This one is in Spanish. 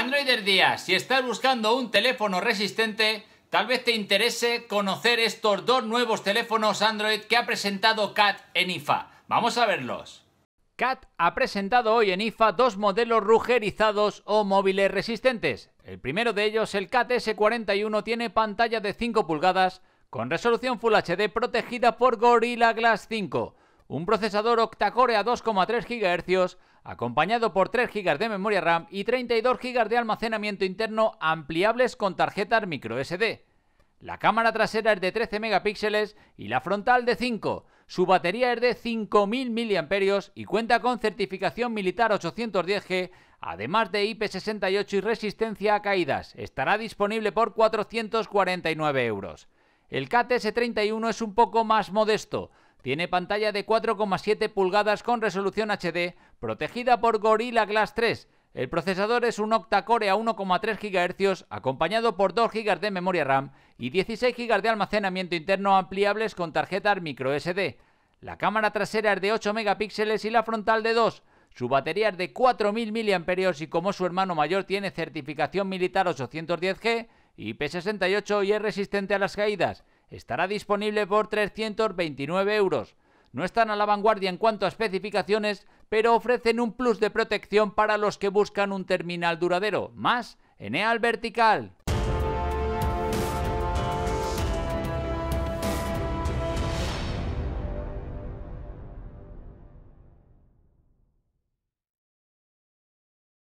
Android Díaz, si estás buscando un teléfono resistente, tal vez te interese conocer estos dos nuevos teléfonos Android que ha presentado CAT en IFA. Vamos a verlos. CAT ha presentado hoy en IFA dos modelos rugerizados o móviles resistentes. El primero de ellos, el CAT S41, tiene pantalla de 5 pulgadas con resolución Full HD protegida por Gorilla Glass 5, un procesador octacore a 2,3 GHz acompañado por 3 GB de memoria RAM y 32 GB de almacenamiento interno ampliables con tarjetas microSD. La cámara trasera es de 13 megapíxeles y la frontal de 5. Su batería es de 5.000 mAh y cuenta con certificación militar 810G, además de IP68 y resistencia a caídas. Estará disponible por 449 euros. El KTS31 es un poco más modesto, tiene pantalla de 4,7 pulgadas con resolución HD, protegida por Gorilla Glass 3. El procesador es un octa-core a 1,3 GHz, acompañado por 2 GB de memoria RAM y 16 GB de almacenamiento interno ampliables con tarjetas microSD. La cámara trasera es de 8 megapíxeles y la frontal de 2. Su batería es de 4.000 mAh y como su hermano mayor tiene certificación militar 810G, IP68 y es resistente a las caídas estará disponible por 329 euros. No están a la vanguardia en cuanto a especificaciones, pero ofrecen un plus de protección para los que buscan un terminal duradero, más Eneal Vertical,